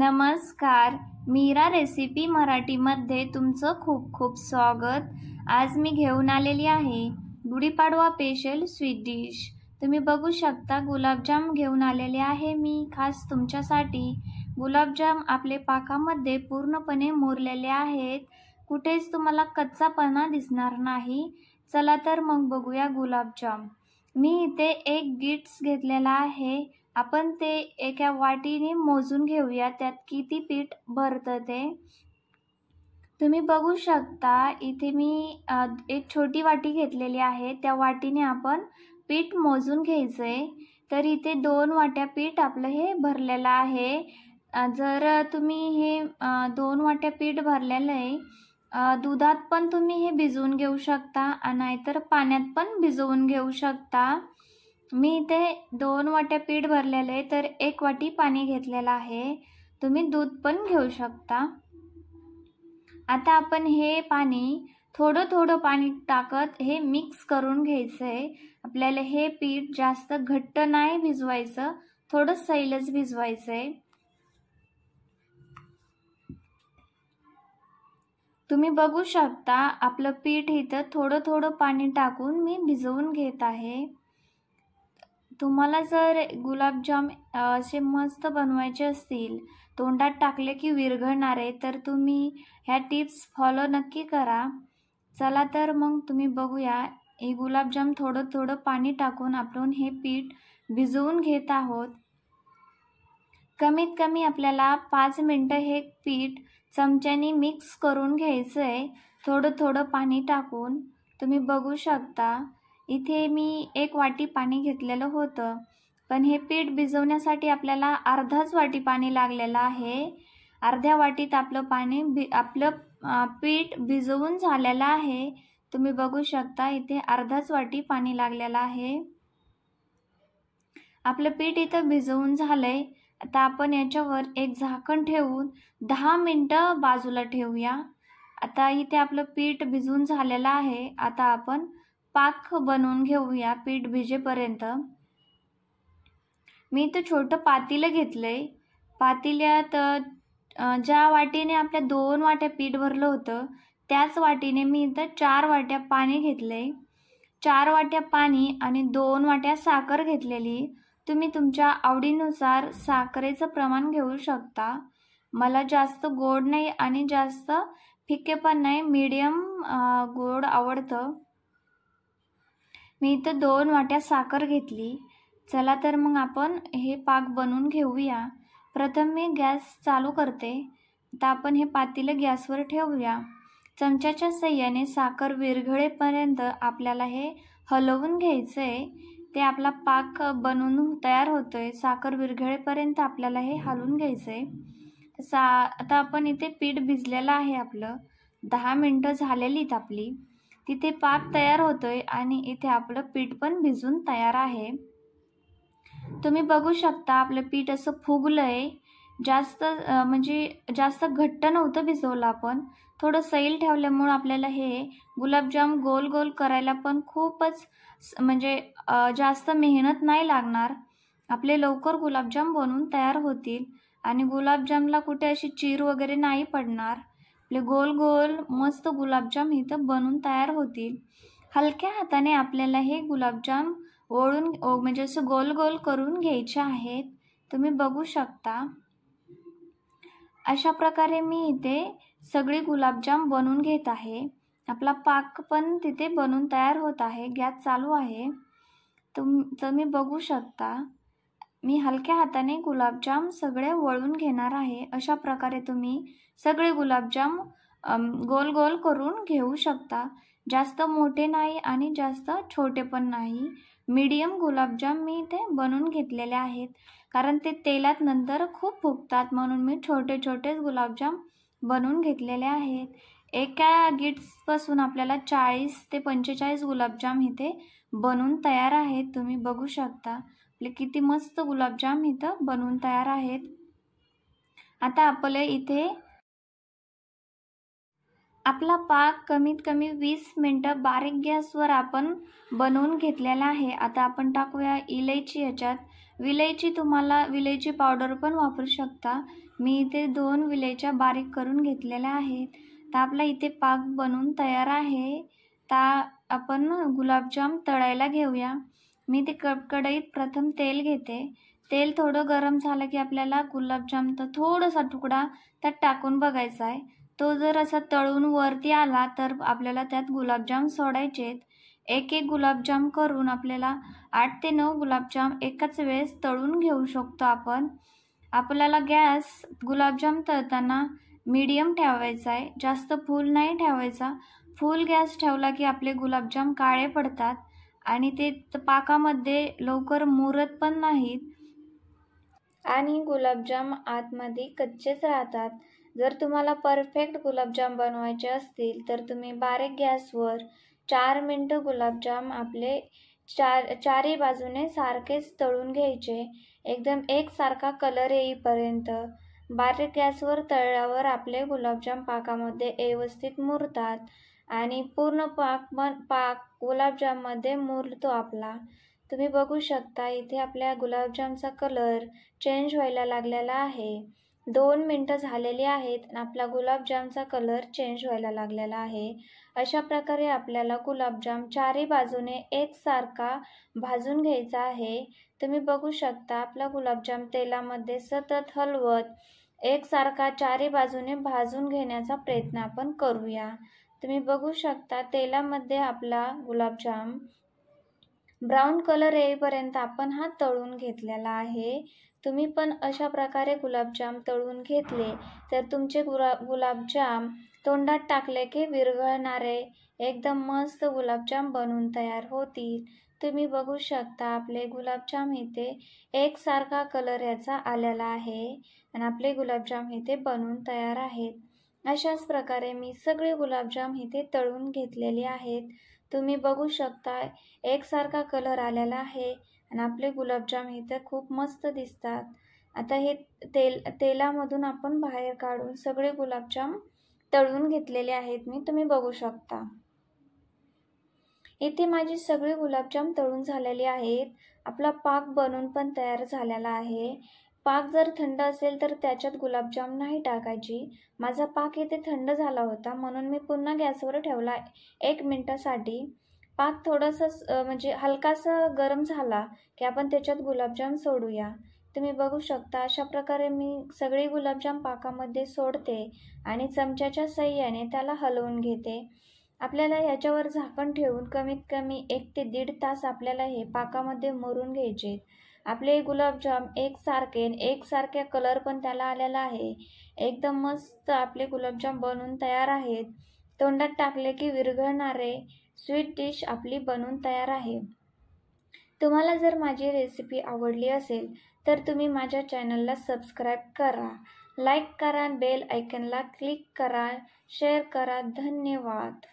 नमस्कार मीरा रेसिपी मराठीमध्ये तुमचं खूप खूप स्वागत आज मी घेऊन आलेली आहे गुढीपाडवा स्पेशल स्वीट डिश तुम्ही बघू शकता गुलाबजाम घेऊन आलेले आहे मी खास तुमच्यासाठी गुलाबजाम आपले पाकामध्ये पूर्णपणे मोरलेले आहेत कुठेच तुम्हाला कच्चापणा दिसणार नाही चला तर मग बघूया गुलाबजाम मी इथे एक गिट्स घेतलेला आहे आपण ते एका वाटीने मोजून घेऊया त्यात किती पीठ भरतं ते तुम्ही बघू शकता इथे मी एक छोटी वाटी घेतलेली आहे त्या वाटीने आपण पीठ मोजून घ्यायचं आहे तर इथे दोन वाट्या पीठ आपलं हे भरलेलं आहे जर तुम्ही हे दोन वाट्या पीठ भरलेलं आहे दुधात पण तुम्ही हे भिजवून घेऊ शकता नाहीतर पाण्यात पण भिजवून घेऊ शकता मी इथे दोन वाट्या पीठ भरलेले तर एक वाटी पाणी घेतलेलं आहे तुम्ही दूध पण घेऊ शकता आता आपण हे पाणी थोडं थोडं पाणी टाकत हे मिक्स करून घ्यायचं आहे आपल्याला हे पीठ जास्त घट्ट नाही भिजवायचं थोडं सैलच भिजवायचं आहे तुम्ही बघू शकता आपलं पीठ इथं थोडं थोडं पाणी टाकून मी भिजवून घेत आहे तुम्हाला जर गुलाबजाम असे मस्त बनवायचे असतील तोंडात टाकले की आहे तर तुम्ही ह्या टिप्स फॉलो नक्की करा चला तर मग तुम्ही बघूया हे गुलाबजाम थोडं थोडं पाणी टाकून आपण हे पीठ भिजवून घेत आहोत कमीत कमी आपल्याला पाच मिनटं हे पीठ चमच्याने मिक्स करून घ्यायचं आहे थोडं थोडं पाणी टाकून तुम्ही बघू शकता इथे मी एक वाटी पाणी घेतलेलं होतं पण हे पीठ भिजवण्यासाठी आपल्याला अर्धाच वाटी पाणी लागलेलं आहे अर्ध्या वाटीत आपलं पाणी भि आपलं पीठ भिजवून झालेलं आहे तुम्ही बघू शकता इथे अर्धाच वाटी पाणी लागलेलं आहे आपलं पीठ इथं भिजवून झालंय आता आपण याच्यावर एक झाकण ठेवून दहा मिनटं बाजूला ठेवूया आता इथे आपलं पीठ भिजवून झालेलं आहे आता आपण पाक बनवून घेऊया पीठ भिजेपर्यंत मी इथं छोटं पातेलं घेतलं आहे ज्या वाटीने आपल्या दोन वाट्या पीठ भरलं होतं त्याच वाटीने मी इथं चार वाट्या पाणी घेतलं आहे चार वाट्या पाणी आणि दोन वाट्या साखर घेतलेली तुम्ही तुमच्या आवडीनुसार साखरेचं प्रमाण घेऊ शकता मला जास्त गोड नाही आणि जास्त फिके पण नाही मीडियम गोड आवडतं मी इथं दोन वाट्या साखर घेतली चला तर मग आपण हे पाक बनवून घेऊया प्रथम मी गॅस चालू करते आता आपण हे पातेलं गॅसवर ठेवूया चमच्याच्या सह्याने साखर विरघळेपर्यंत आपल्याला हे हलवून घ्यायचं आहे ते आपला पाक बनवून तयार होतो आहे साखर विरघळेपर्यंत आपल्याला हे हलवून घ्यायचं आहे सा आता आपण इथे पीठ भिजलेलं आहे आपलं दहा मिनटं झालेलीत आपली तिथे पाक तयार होतोय आणि इथे आपलं पीठ पण भिजून तयार आहे तुम्ही बघू शकता आपलं पीठ असं फुगलंय जास्त म्हणजे जास्त घट्ट नव्हतं भिजवलं आपण थोडं सैल ठेवल्यामुळं आपल्याला हे गुलाबजाम गोल गोल करायला पण खूपच म्हणजे जास्त मेहनत नाही लागणार आपले लवकर गुलाबजाम बनवून तयार होतील आणि गुलाबजामला कुठे अशी चीर वगैरे नाही पडणार आपले गोल गोल मस्त गुलाबजाम इथं बनून तयार होतील हलक्या हाताने आपल्याला हे गुलाबजाम ओळून म्हणजे असं गोल गोल करून घ्यायचे आहेत तुम्ही बघू शकता अशा प्रकारे मी इथे सगळी गुलाबजाम बनवून घेत आहे आपला पाक पण तिथे बनून तयार होत आहे गॅस चालू आहे तुम तुम्ही बघू शकता मी हलक्या हाताने गुलाबजाम सगळे वळून घेणार आहे अशा प्रकारे तुम्ही सगळे गुलाबजाम गोल गोल करून घेऊ शकता जास्त मोठे नाही आणि जास्त छोटे पण नाही मीडियम गुलाबजाम मी इथे बनवून घेतलेले आहेत कारण ते तेलात नंतर खूप फुगतात म्हणून मी छोटे छोटेच गुलाबजाम बनवून घेतलेले आहेत एका गिट्सपासून आपल्याला चाळीस ते पंचेचाळीस गुलाबजाम इथे बनवून तयार आहेत तुम्ही बघू शकता आपले किती मस्त गुलाबजाम इथं बनवून तयार आहेत आता आपले इथे आपला पाक कमीत कमी वीस मिनटं बारीक गॅसवर आपण बनवून घेतलेला आहे आता आपण टाकूया इलायची ह्याच्यात विलायची तुम्हाला विलायची पावडर पण वापरू शकता मी इथे दोन विलायच्या बारीक करून घेतलेल्या आहेत तर आपला इथे पाक बनवून तयार आहे ता आपण गुलाबजाम तळायला घेऊया मी ते कप कढईत प्रथम तेल घेते तेल थोडं गरम झालं की आपल्याला तर थोडासा तुकडा त्यात टाकून बघायचा आहे तो जर असा तळून वरती आला तर आपल्याला त्यात गुलाबजाम सोडायचेत एक एक गुलाबजाम करून आपल्याला आठ ते नऊ गुलाबजाम एकाच वेळेस तळून घेऊ शकतो आपण आपल्याला गॅस गुलाबजाम तळताना मीडियम ठेवायचा आहे जास्त फूल नाही ठेवायचा फूल गॅस ठेवला की आपले गुलाबजाम काळे पडतात आणि ते पाकामध्ये लवकर मुरत पण नाहीत आणि गुलाबजाम आतमध्ये कच्चेच राहतात जर तुम्हाला परफेक्ट गुलाबजाम बनवायचे असतील तर तुम्ही बारीक गॅसवर चार मिनटं गुलाबजाम आपले चार चारही बाजूने सारखेच तळून घ्यायचे एकदम एकसारखा कलर येईपर्यंत बारीक गॅसवर तळल्यावर आपले गुलाबजाम पाकामध्ये व्यवस्थित मुरतात आणि पूर्ण पाक बन पाक गुलाबजाममध्ये मुरतो आपला तुम्ही बघू शकता इथे आपल्या गुलाबजामचा कलर चेंज व्हायला लागलेला आहे दोन मिनटं झालेली आहेत आपला गुलाबजामचा कलर चेंज व्हायला लागलेला आहे अशा प्रकारे आपल्याला गुलाबजाम चारही बाजूने एकसारखा भाजून घ्यायचा आहे तुम्ही बघू शकता आपला गुलाबजाम तेलामध्ये सतत हलवत एकसारखा चारही बाजूने भाजून घेण्याचा प्रयत्न आपण करूया तुम्ही बघू शकता तेलामध्ये आपला गुलाबजाम ब्राऊन कलर येईपर्यंत आपण हा तळून घेतलेला आहे तुम्ही पण अशा प्रकारे गुलाबजाम तळून घेतले तर तुमचे गुला गुलाबजाम तोंडात टाकले की विरघळणारे एकदम मस्त गुलाबजाम बनवून तयार होतील तुम्ही बघू शकता आपले गुलाबजाम इथे एकसारखा कलर याचा आलेला आहे आणि आपले गुलाबजाम इथे बनवून तयार आहेत अशाच प्रकारे मी सगळे गुलाबजाम इथे तळून घेतलेले आहेत तुम्ही बघू शकता एकसारखा कलर आलेला आहे आणि आपले गुलाबजाम इथे खूप मस्त दिसतात आता हे तेल तेलामधून आपण बाहेर काढून सगळे गुलाबजाम तळून घेतलेले आहेत मी तुम्ही बघू शकता इथे माझी सगळे गुलाबजाम तळून झालेली आहेत आपला पाक बनून पण तयार झालेला आहे पाक जर थंड असेल तर त्याच्यात गुलाबजाम नाही टाकायची माझा पाक येथे थंड झाला होता म्हणून मी पुन्हा गॅसवर ठेवला एक मिनटासाठी पाक थोडंसं म्हणजे हलकासा गरम झाला की आपण त्याच्यात गुलाबजाम सोडूया तुम्ही बघू शकता अशा प्रकारे मी सगळी गुलाबजाम पाकामध्ये सोडते आणि चमच्याच्या सहाय्याने त्याला हलवून घेते आपल्याला याच्यावर झाकण ठेवून कमीत कमी एक ते दीड तास आपल्याला हे पाकामध्ये मुरून घ्यायचे आपले गुलाबजाम एकसारखे एकसारख्या कलर पण त्याला आलेला आहे एकदम मस्त आपले गुलाबजाम बनवून तयार आहेत तोंडात टाकले की विरघळणारे स्वीट डिश आपली बनवून तयार आहे तुम्हाला जर माझी रेसिपी आवडली असेल तर तुम्ही माझ्या चॅनलला सबस्क्राईब करा लाईक करा बेल ऐकनला क्लिक करा शेअर करा धन्यवाद